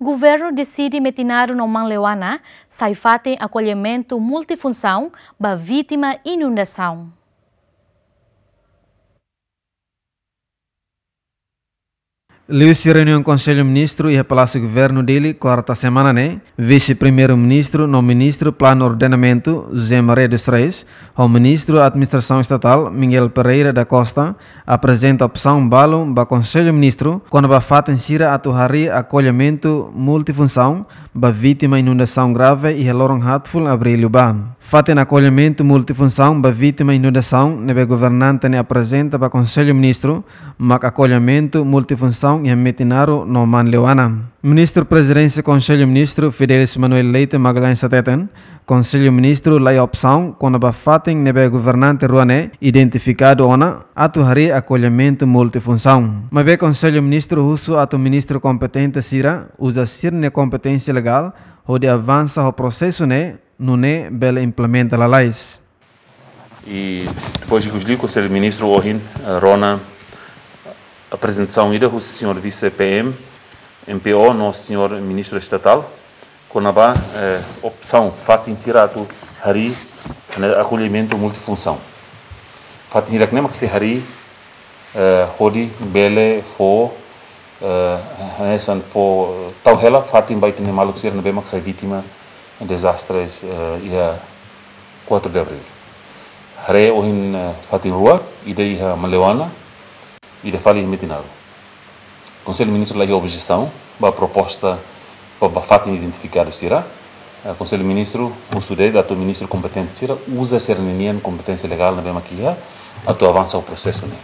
Governo decide metinar no Manleuana, sai saifate acolhimento multifunção para vítima inundação. Luiz reuniu o Conselho Ministro e a Palácio Governo dele quarta semana, né? Vice-Primeiro-Ministro, no Ministro Plano Ordenamento, Zé Maria dos Reis, o Ministro Administração Estatal, Miguel Pereira da Costa, apresenta opção balo para Conselho Ministro, quando vai fatem a aturrari acolhimento multifunção para vítima inundação grave e relorong hatful abril ban. Fatem acolhimento multifunção para vítima inundação, neve governante ne né, apresenta para Conselho Ministro, mas acolhimento multifunção Constituição e Metinaro no Manleuana. Ministro Presidência Conselho Ministro Fidelis Manuel Leite Magalhães Sateten, Conselho Ministro Lai Opção, quando bafatem nebe governante Ruané, identificado ona, atuhari acolhimento multifunção. Mabe Conselho Ministro Russo atu Ministro competente Sira, usa sirne competência legal, onde avança o processo né, no né, bela implementa la lais. E depois que os Conselho Ministro Orin, eh, Rona, apresentação ida o senhor vice-PM, MPO, nosso senhor ministro estatal, conabá eh, opção fatin sirato hari né, acolhimento multifunção. Fatin insirato nem né, se hari eh, hori bele fo hanesan eh, né, fo tau hela fato imbaite nem maluk sir nebe maksa vítima desastres eh, ia 4 de abril. Hare ohin fatin rua, ida iha malewana, e de falha imeditinado. O Conselho Ministro lá objeção para a proposta para fato identificado será. O Conselho Ministro, o SUDE, o Ministro competente será, usa a serenia competência legal na mesma que a tu avança o processo, né?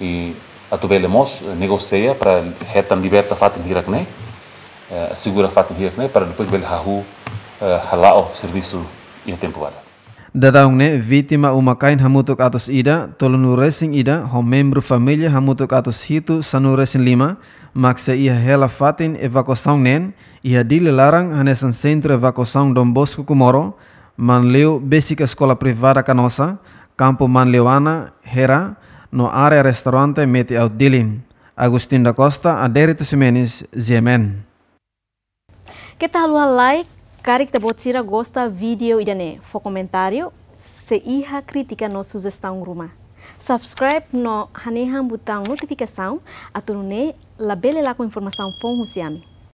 E a tu belemos eh, negocia para retam liberta fato em Irak, né? Eh, segura fato em Irak, né? Para depois bel hahu eh, o serviço e a temporada. ne vitima umakain hamutuk atus ida, tolonu racing ida, ho membro familia hamutuk atus hitu sanu racing lima, maxa ia hela fatin evacuação nen, ia dile larang hanesan centro evacuação don bosku Kumoro, manleu besica escola privada kanosa kampo manleuana, hera, no area restaurante mete out dilim. Agustin da Costa, Adérito Simenes, Ziemen. Kita like. Cari que botsira gosta vídeo idane, for comentário, se Iha crítica no sugestão ruma. Subscribe no haneham botão notificação, atunune labele lá com informação fom husiami.